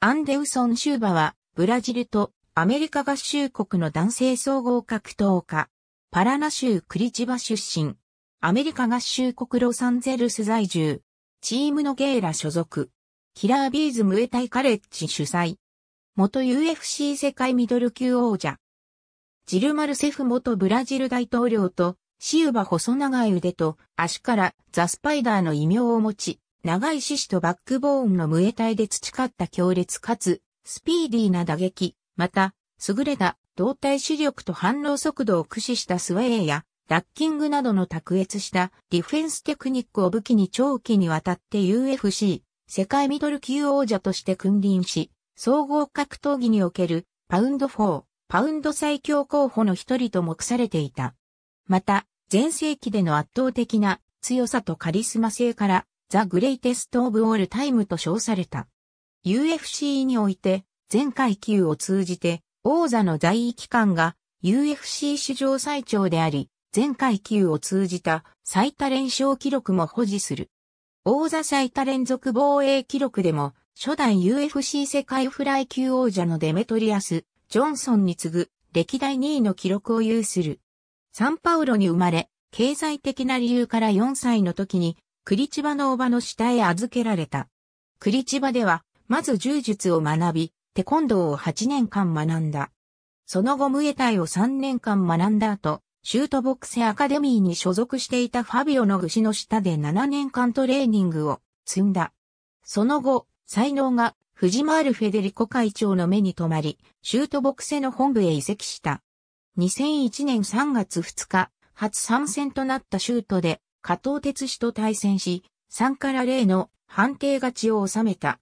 アンデウソン・シューバは、ブラジルとアメリカ合衆国の男性総合格闘家。パラナ州クリチバ出身。アメリカ合衆国ロサンゼルス在住。チームのゲイラ所属。キラービーズムエタイカレッジ主催。元 UFC 世界ミドル級王者。ジルマルセフ元ブラジル大統領と、シウバ細長い腕と足からザ・スパイダーの異名を持ち、長い獅子とバックボーンの無栄体で培った強烈かつスピーディーな打撃、また、優れた動体視力と反応速度を駆使したスウェーやラッキングなどの卓越したディフェンステクニックを武器に長期にわたって UFC 世界ミドル級王者として君臨し、総合格闘技におけるパウンド4、パウンド最強候補の一人と目されていた。また、前世紀での圧倒的な強さとカリスマ性からザ・グレイテスト・オブ・オール・タイムと称された。UFC において、全階級を通じて、王座の在位期間が UFC 史上最長であり、全階級を通じた最多連勝記録も保持する。王座最多連続防衛記録でも、初代 UFC 世界フライ級王者のデメトリアス・ジョンソンに次ぐ歴代2位の記録を有する。サンパウロに生まれ、経済的な理由から4歳の時にクリチバのおばの下へ預けられた。クリチバでは、まず柔術を学び、テコンドーを8年間学んだ。その後ムエタイを3年間学んだ後、シュートボクセアカデミーに所属していたファビオの牛の下で7年間トレーニングを積んだ。その後、才能が藤ル・フェデリコ会長の目に留まり、シュートボクセの本部へ移籍した。2001年3月2日、初参戦となったシュートで、加藤哲史と対戦し、3から0の判定勝ちを収めた。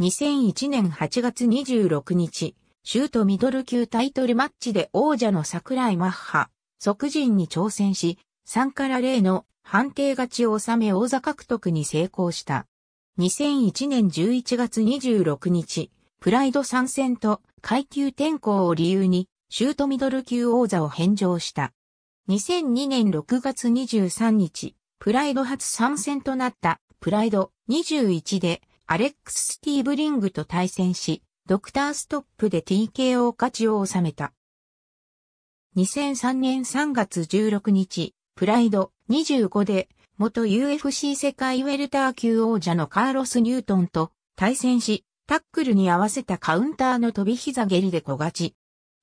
2001年8月26日、シュートミドル級タイトルマッチで王者の桜井マッハ、即陣に挑戦し、3から0の判定勝ちを収め王座獲得に成功した。2001年11月26日、プライド参戦と階級転向を理由に、シュートミドル級王座を返上した。2002年6月23日、プライド初参戦となったプライド21でアレックス・スティーブリングと対戦し、ドクターストップで TKO 勝ちを収めた。2003年3月16日、プライド25で元 UFC 世界ウェルター級王者のカーロス・ニュートンと対戦し、タックルに合わせたカウンターの飛び膝蹴りで小勝ち。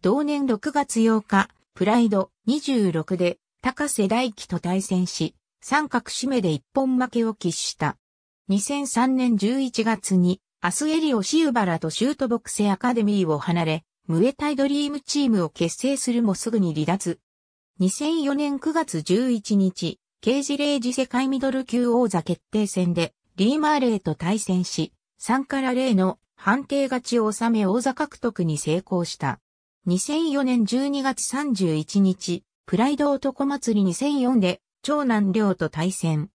同年6月8日、プライド26で高瀬大輝と対戦し、三角締めで一本負けを喫した。2003年11月に、アスエリオ・シウバラとシュートボクセアカデミーを離れ、ムエタイドリームチームを結成するもすぐに離脱。2004年9月11日、ケージレジ世界ミドル級王座決定戦で、リーマーレイと対戦し、3から0の判定勝ちを収め王座獲得に成功した。2004年12月31日、プライド男祭り2004で、長男亮と対戦。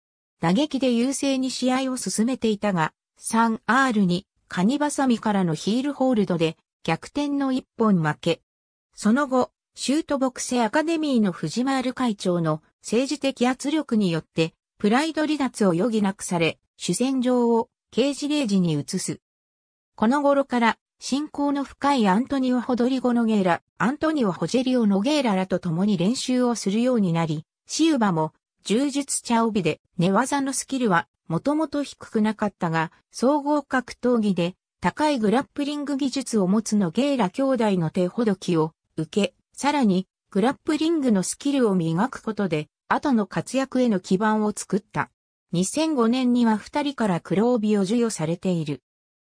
打撃で優勢に試合を進めていたが、3R に、カニバサミからのヒールホールドで、逆転の一本負け。その後、シュートボクセアカデミーの藤丸会長の政治的圧力によって、プライド離脱を余儀なくされ、主戦場を刑事例時に移す。この頃から信仰の深いアントニオ・ホドリゴ・ノゲーラ、アントニオ・ホジェリオ・ノゲーラらと共に練習をするようになり、シウバも柔術茶帯で寝技のスキルはもともと低くなかったが、総合格闘技で高いグラップリング技術を持つノゲーラ兄弟の手ほどきを受け、さらにグラップリングのスキルを磨くことで、後の活躍への基盤を作った。2005年には二人から黒帯を授与されている。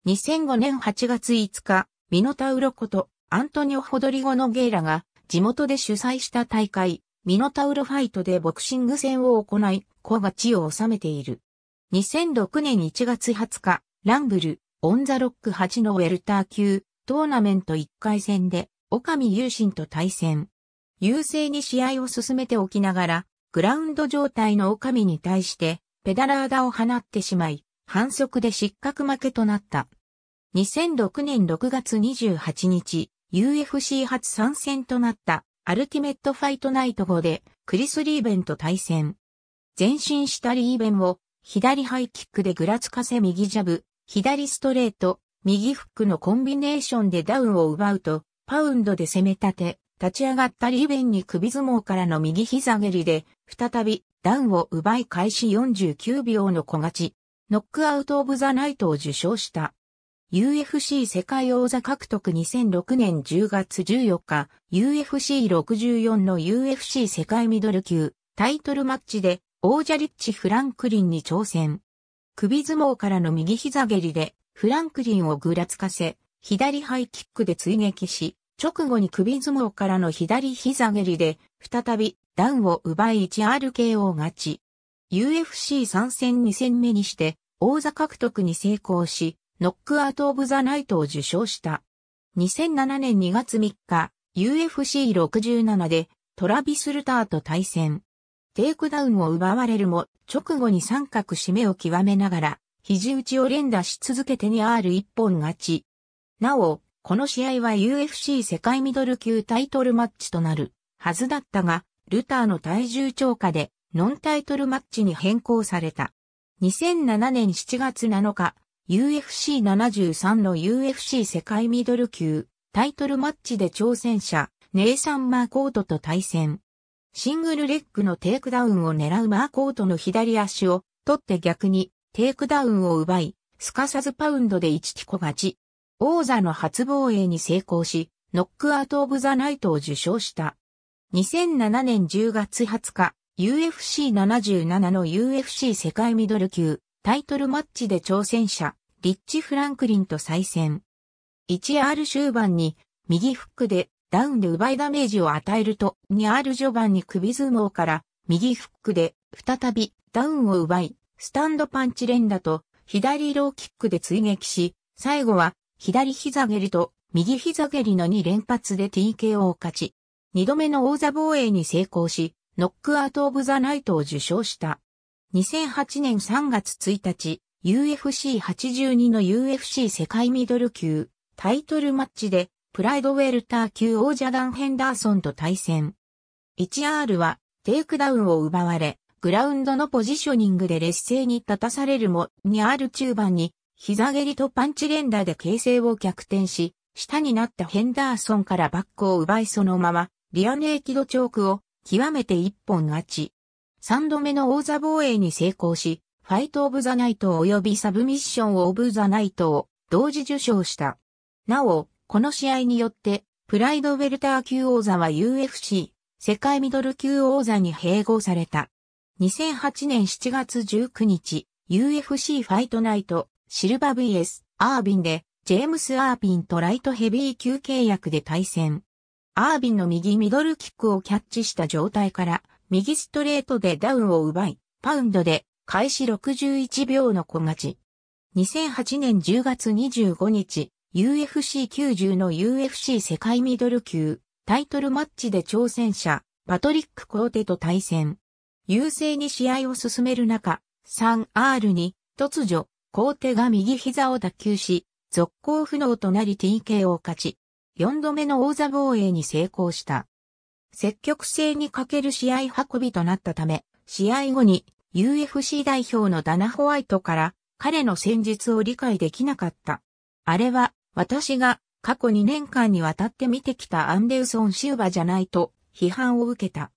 2005年8月5日、ミノタウロことアントニオ・ホドリゴ・ノゲイラが地元で主催した大会、ミノタウロファイトでボクシング戦を行い、子が地を治めている。2006年1月20日、ランブル、オンザロック8のウェルター級、トーナメント1回戦で、岡見優心と対戦。優勢に試合を進めておきながら、グラウンド状態の岡見に対して、ペダラーダを放ってしまい、反則で失格負けとなった。2006年6月28日、UFC 初参戦となったアルティメットファイトナイト後でクリス・リーベンと対戦。前進したリーベンを左ハイキックでぐらつかせ右ジャブ、左ストレート、右フックのコンビネーションでダウンを奪うと、パウンドで攻め立て、立ち上がったリーベンに首相撲からの右膝蹴りで、再びダウンを奪い開始49秒の小勝ち。ノックアウト・オブ・ザ・ナイトを受賞した。UFC 世界王座獲得2006年10月14日、UFC64 の UFC 世界ミドル級タイトルマッチで王者リッチ・フランクリンに挑戦。首相撲からの右膝蹴りでフランクリンをぐらつかせ、左ハイキックで追撃し、直後に首相撲からの左膝蹴りで再びダウンを奪い 1RKO 勝ち。UFC 参戦2戦目にして、王座獲得に成功し、ノックアウト・オブ・ザ・ナイトを受賞した。2007年2月3日、UFC67 でトラビス・ルターと対戦。テイクダウンを奪われるも、直後に三角締めを極めながら、肘打ちを連打し続けてに r 一本勝ち。なお、この試合は UFC 世界ミドル級タイトルマッチとなるはずだったが、ルターの体重超過でノンタイトルマッチに変更された。2007年7月7日、UFC73 の UFC 世界ミドル級タイトルマッチで挑戦者、ネイサン・マーコートと対戦。シングルレッグのテイクダウンを狙うマーコートの左足を取って逆にテイクダウンを奪い、すかさずパウンドで1キコ勝ち。王座の初防衛に成功し、ノックアウト・オブ・ザ・ナイトを受賞した。2007年10月20日、UFC77 の UFC 世界ミドル級タイトルマッチで挑戦者、リッチ・フランクリンと再戦。1R 終盤に右フックでダウンで奪いダメージを与えると 2R 序盤に首相撲から右フックで再びダウンを奪い、スタンドパンチ連打と左ローキックで追撃し、最後は左膝蹴りと右膝蹴りの2連発で TKO を勝ち、2度目の王座防衛に成功し、ノックアウト・オブ・ザ・ナイトを受賞した。2008年3月1日、UFC82 の UFC 世界ミドル級タイトルマッチで、プライドウェルター級王者ダン・ヘンダーソンと対戦。1R は、テイクダウンを奪われ、グラウンドのポジショニングで劣勢に立たされるも、2R 中盤に、膝蹴りとパンチ連打で形勢を逆転し、下になったヘンダーソンからバックを奪いそのまま、リアネーキドチョークを極めて一本勝ち。三度目の王座防衛に成功し、ファイト・オブ・ザ・ナイト及びサブミッション・オブ・ザ・ナイトを同時受賞した。なお、この試合によって、プライド・ウェルター級王座は UFC、世界ミドル級王座に併合された。2008年7月19日、UFC ファイトナイト、シルバ VS、アービンで、ジェームス・アービンとライトヘビー級契約で対戦。アービンの右ミドルキックをキャッチした状態から、右ストレートでダウンを奪い、パウンドで開始61秒の小勝ち。2008年10月25日、UFC90 の UFC 世界ミドル級タイトルマッチで挑戦者、パトリック・コーテと対戦。優勢に試合を進める中、3R に突如、コーテが右膝を打球し、続行不能となり TK を勝ち、4度目の王座防衛に成功した。積極性に欠ける試合運びとなったため、試合後に UFC 代表のダナ・ホワイトから彼の戦術を理解できなかった。あれは私が過去2年間にわたって見てきたアンデウソン・シウバじゃないと批判を受けた。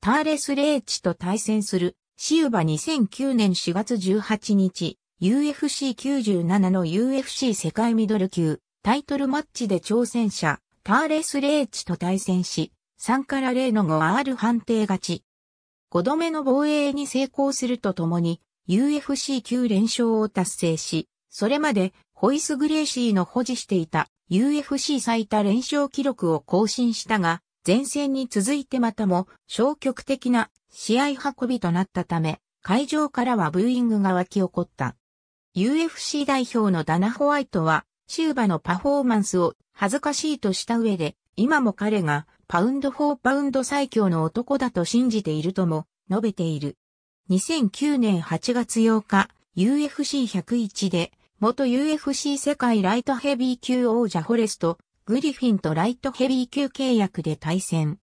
ターレス・レーチと対戦するシウバ2009年4月18日 UFC97 の UFC 世界ミドル級タイトルマッチで挑戦者、ターレス・レーチと対戦し、3から0の 5R 判定勝ち。5度目の防衛に成功するとともに、UFC9 連勝を達成し、それまでホイス・グレーシーの保持していた UFC 最多連勝記録を更新したが、前線に続いてまたも消極的な試合運びとなったため、会場からはブーイングが沸き起こった。UFC 代表のダナ・ホワイトはシューバのパフォーマンスを恥ずかしいとした上で、今も彼がパウンド・フォー・パウンド最強の男だと信じているとも述べている。2009年8月8日、UFC101 で、元 UFC 世界ライトヘビー級王者フォレスト、グリフィンとライトヘビー級契約で対戦。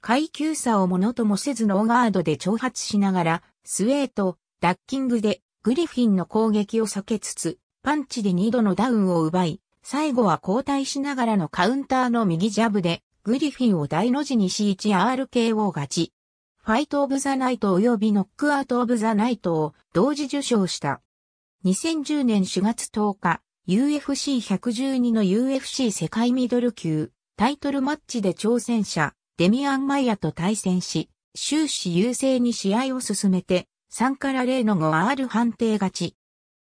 階級差をものともせずノーガードで挑発しながら、スウェート、ダッキングでグリフィンの攻撃を避けつつ、パンチで2度のダウンを奪い、最後は交代しながらのカウンターの右ジャブで、グリフィンを大の字にし 1RKO 勝ち。ファイト・オブ・ザ・ナイト及びノックアウト・オブ・ザ・ナイトを同時受賞した。2010年4月10日、UFC112 の UFC 世界ミドル級タイトルマッチで挑戦者デミアン・マイヤと対戦し、終始優勢に試合を進めて3から0の 5R 判定勝ち。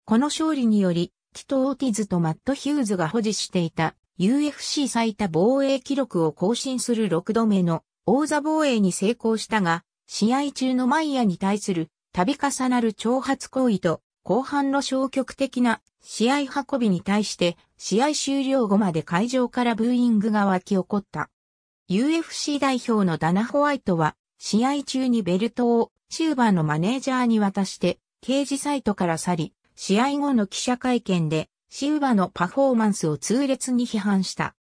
この勝利により、ティト・オーティズとマット・ヒューズが保持していた UFC 最多防衛記録を更新する6度目の王座防衛に成功したが、試合中のマイヤに対する度重なる挑発行為と後半の消極的な試合運びに対して試合終了後まで会場からブーイングが沸き起こった。UFC 代表のダナ・ホワイトは試合中にベルトをチューバーのマネージャーに渡して刑事サイトから去り試合後の記者会見で、シウバのパフォーマンスを痛烈に批判した。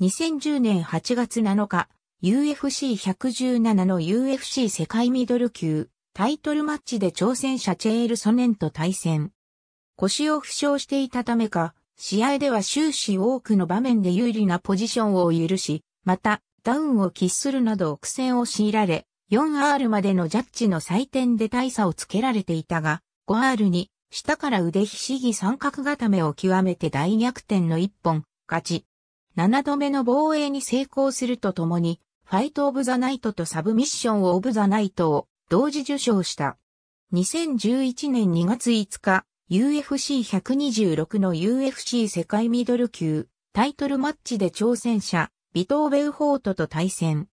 2010年8月7日、UFC117 の UFC 世界ミドル級タイトルマッチで挑戦者チェールソネンと対戦。腰を負傷していたためか、試合では終始多くの場面で有利なポジションを許し、また、ダウンを喫するなど苦戦を強いられ、4R までのジャッジの採点で大差をつけられていたが、5R に下から腕ひしぎ三角固めを極めて大逆転の一本、勝ち。七度目の防衛に成功するとともに、ファイト・オブ・ザ・ナイトとサブミッション・オブ・ザ・ナイトを同時受賞した。2011年2月5日、UFC126 の UFC 世界ミドル級タイトルマッチで挑戦者、ビトー・ベウフォートと対戦。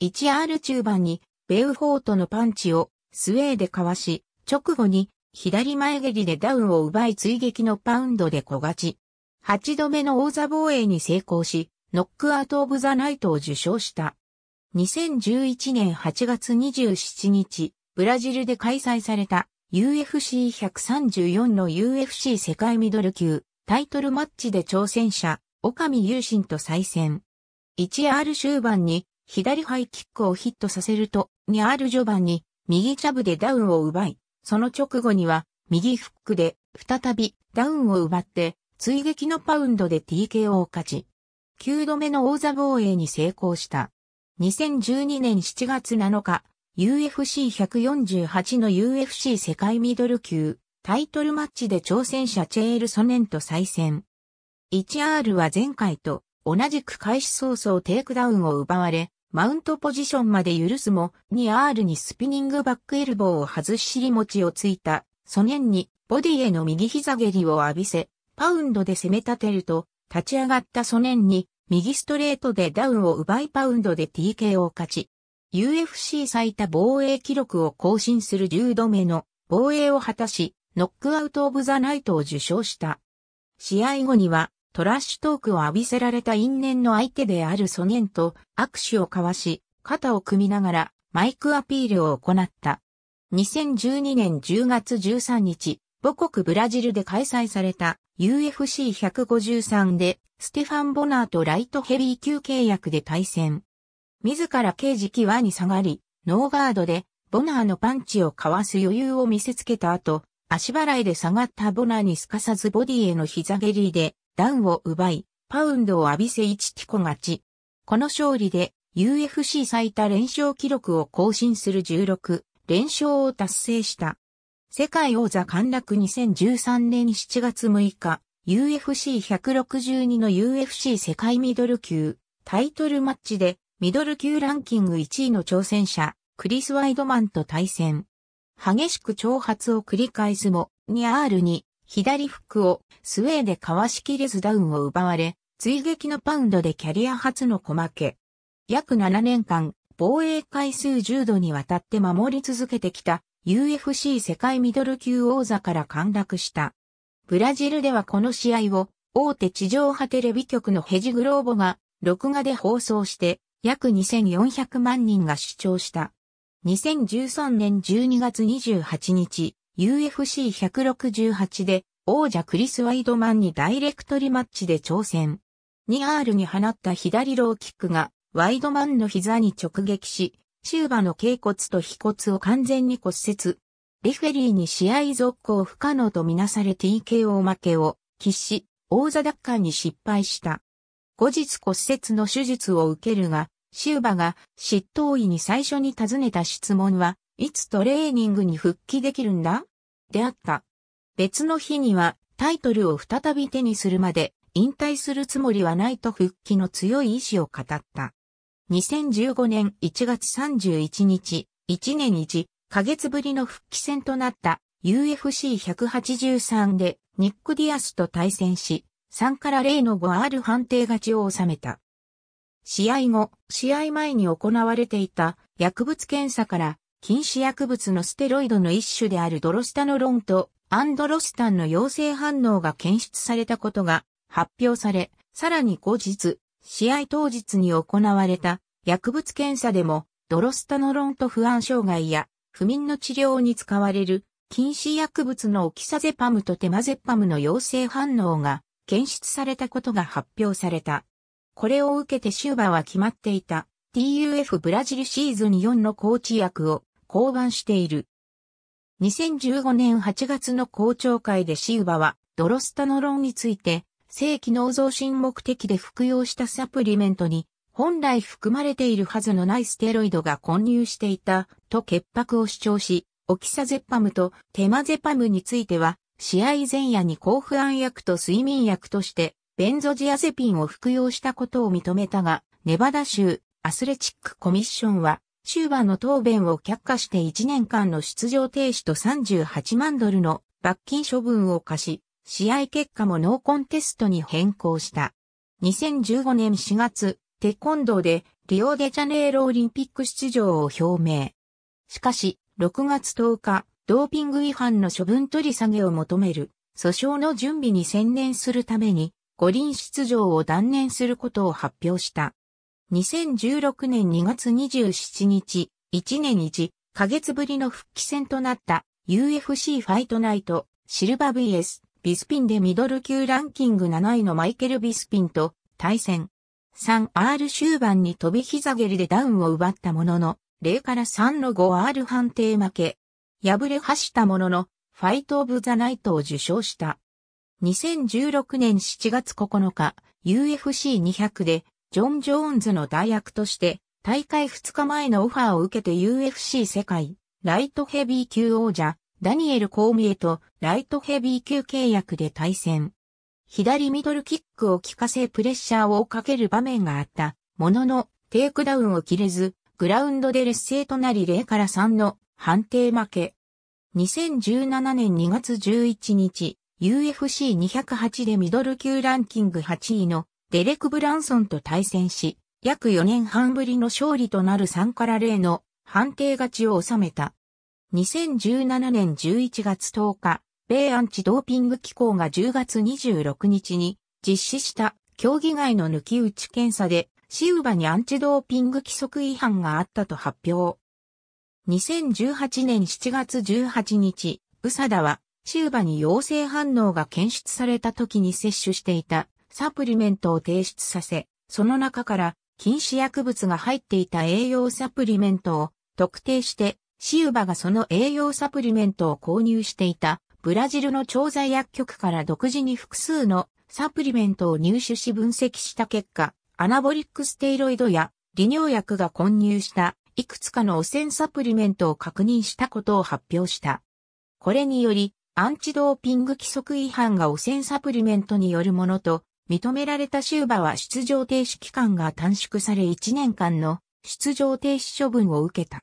1R 中盤にベウフォートのパンチをスウェーでかわし、直後に左前蹴りでダウンを奪い追撃のパウンドで小勝ち。8度目の王座防衛に成功し、ノックアウト・オブ・ザ・ナイトを受賞した。2011年8月27日、ブラジルで開催された UFC134 の UFC 世界ミドル級タイトルマッチで挑戦者、岡見雄心と再戦。1R 終盤に左ハイキックをヒットさせると、2R 序盤に右ジャブでダウンを奪い、その直後には、右フックで、再び、ダウンを奪って、追撃のパウンドで TKO を勝ち、9度目の王座防衛に成功した。2012年7月7日、UFC148 の UFC 世界ミドル級、タイトルマッチで挑戦者チェールソネンと再戦。1R は前回と同じく開始早々テイクダウンを奪われ、マウントポジションまで許すも、2R にスピニングバックエルボーを外し尻餅をついた、ソネンにボディへの右膝蹴りを浴びせ、パウンドで攻め立てると、立ち上がったソネンに右ストレートでダウンを奪いパウンドで TK を勝ち、UFC 最多防衛記録を更新する10度目の防衛を果たし、ノックアウトオブザナイトを受賞した。試合後にはトラッシュトークを浴びせられた因縁の相手であるソニンと握手を交わし、肩を組みながらマイクアピールを行った。2012年10月13日、母国ブラジルで開催された UFC153 でステファン・ボナーとライトヘビー級契約で対戦。自ら刑事際に下がり、ノーガードでボナーのパンチをかわす余裕を見せつけた後、足払いで下がったボナーにすかさずボディへの膝蹴りでダウンを奪い、パウンドを浴びせ1ティコ勝ち。この勝利で UFC 最多連勝記録を更新する16連勝を達成した。世界王座陥落2013年7月6日、UFC162 の UFC 世界ミドル級タイトルマッチでミドル級ランキング1位の挑戦者、クリス・ワイドマンと対戦。激しく挑発を繰り返すも、ー r に左フックをスウェーでかわしきれずダウンを奪われ、追撃のパウンドでキャリア初の小負け。約7年間、防衛回数10度にわたって守り続けてきた UFC 世界ミドル級王座から陥落した。ブラジルではこの試合を大手地上波テレビ局のヘジグローボが録画で放送して約2400万人が視聴した。2013年12月28日、UFC168 で王者クリス・ワイドマンにダイレクトリマッチで挑戦。2R に放った左ローキックがワイドマンの膝に直撃し、シーバの頸骨と腓骨を完全に骨折。レフェリーに試合続行不可能とみなされ TKO 負けを喫し、王座奪還に失敗した。後日骨折の手術を受けるが、シューバが執刀医に最初に尋ねた質問は、いつトレーニングに復帰できるんだであった。別の日にはタイトルを再び手にするまで引退するつもりはないと復帰の強い意志を語った。2015年1月31日、1年1ヶ月ぶりの復帰戦となった UFC183 でニック・ディアスと対戦し、3から0の5 r 判定勝ちを収めた。試合後、試合前に行われていた薬物検査から禁止薬物のステロイドの一種であるドロスタノロンとアンドロスタンの陽性反応が検出されたことが発表され、さらに後日、試合当日に行われた薬物検査でもドロスタノロンと不安障害や不眠の治療に使われる禁止薬物のオキサゼパムとテマゼパムの陽性反応が検出されたことが発表された。これを受けてシューバは決まっていた TUF ブラジルシーズン4のコーチ役を降板している。2015年8月の公聴会でシウバは、ドロスタノロンについて、正規脳増進目的で服用したサプリメントに、本来含まれているはずのないステロイドが混入していた、と潔白を主張し、オキサゼッパムとテマゼパムについては、試合前夜に抗不安薬と睡眠薬として、ベンゾジアゼピンを服用したことを認めたが、ネバダ州アスレチックコミッションは、シューバの答弁を却下して1年間の出場停止と38万ドルの罰金処分を課し、試合結果もノーコンテストに変更した。2015年4月、テコンドーでリオデジャネイロオリンピック出場を表明。しかし、6月10日、ドーピング違反の処分取り下げを求める訴訟の準備に専念するために、五輪出場を断念することを発表した。2016年2月27日、1年1ヶ月ぶりの復帰戦となった UFC ファイトナイト、シルバ VS、ビスピンでミドル級ランキング7位のマイケル・ビスピンと対戦。3R 終盤に飛び膝蹴りでダウンを奪ったものの、0から3の 5R 判定負け。敗れ走ったものの、ファイト・オブ・ザ・ナイトを受賞した。2016年7月9日、UFC200 でジョン・ジョーンズの代役として、大会2日前のオファーを受けて UFC 世界、ライトヘビー級王者、ダニエル・コーミエとライトヘビー級契約で対戦。左ミドルキックを効かせプレッシャーをかける場面があった。ものの、テイクダウンを切れず、グラウンドで劣勢となり0から3の判定負け。2017年2月11日、UFC208 でミドル級ランキング8位のデレク・ブランソンと対戦し、約4年半ぶりの勝利となる3から0の判定勝ちを収めた。2017年11月10日、米アンチドーピング機構が10月26日に実施した競技外の抜き打ち検査でシウバにアンチドーピング規則違反があったと発表。2018年7月18日、ウサダはシウバに陽性反応が検出された時に接種していたサプリメントを提出させ、その中から禁止薬物が入っていた栄養サプリメントを特定して、シウバがその栄養サプリメントを購入していたブラジルの調剤薬局から独自に複数のサプリメントを入手し分析した結果、アナボリックステイロイドや利尿薬が混入したいくつかの汚染サプリメントを確認したことを発表した。これにより、アンチドーピング規則違反が汚染サプリメントによるものと認められたシューバは出場停止期間が短縮され1年間の出場停止処分を受けた。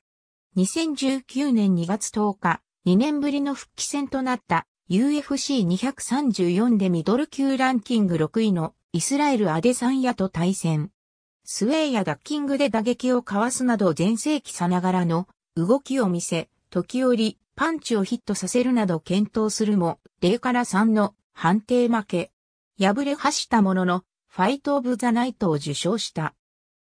2019年2月10日、2年ぶりの復帰戦となった UFC234 でミドル級ランキング6位のイスラエルアデサンヤと対戦。スウェイやダッキングで打撃をかわすなど全盛期さながらの動きを見せ、時折パンチをヒットさせるなど検討するも、0から3の判定負け。敗れはしたものの、ファイト・オブ・ザ・ナイトを受賞した。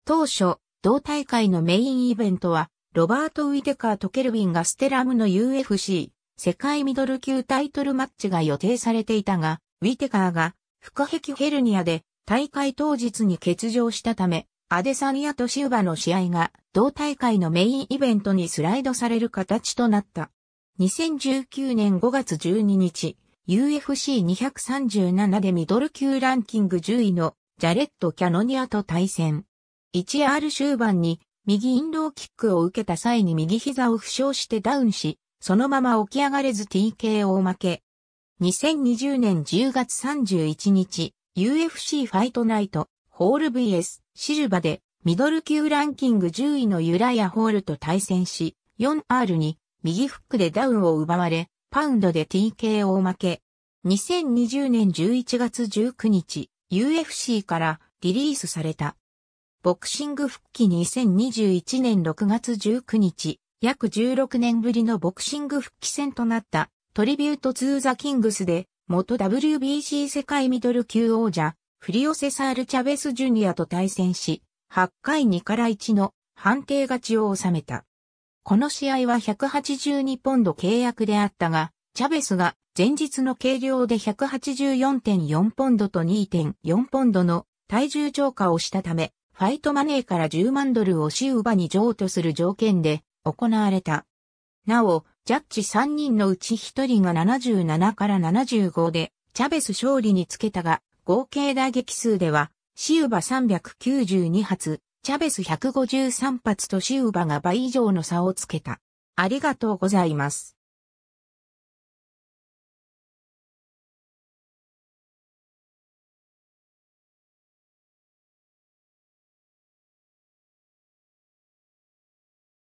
当初、同大会のメインイベントは、ロバート・ウィテカーとケルビン・がステラムの UFC 世界ミドル級タイトルマッチが予定されていたが、ウィテカーが腹壁ヘルニアで大会当日に欠場したため、アデサニアとシウバの試合が同大会のメインイベントにスライドされる形となった。2019年5月12日、UFC237 でミドル級ランキング10位のジャレット・キャノニアと対戦。1R 終盤に右インドーキックを受けた際に右膝を負傷してダウンし、そのまま起き上がれず TKO 負け。2020年10月31日、UFC ファイトナイト、ホール VS、シルバで、ミドル級ランキング10位のユラヤホールと対戦し、4R に右フックでダウンを奪われ、パウンドで TKO 負け。2020年11月19日、UFC からリリースされた。ボクシング復帰2021年6月19日、約16年ぶりのボクシング復帰戦となったトリビュート・ツー・ザ・キングスで、元 WBC 世界ミドル級王者、フリオセサール・チャベス・ジュニアと対戦し、8回2から1の判定勝ちを収めた。この試合は182ポンド契約であったが、チャベスが前日の計量で184.4ポンドと2.4ポンドの体重超過をしたため、ファイトマネーから10万ドルをシウバに譲渡する条件で行われた。なお、ジャッジ3人のうち1人が77から75で、チャベス勝利につけたが、合計打撃数では、シウバ392発、チャベス153発とシウバが倍以上の差をつけた。ありがとうございます。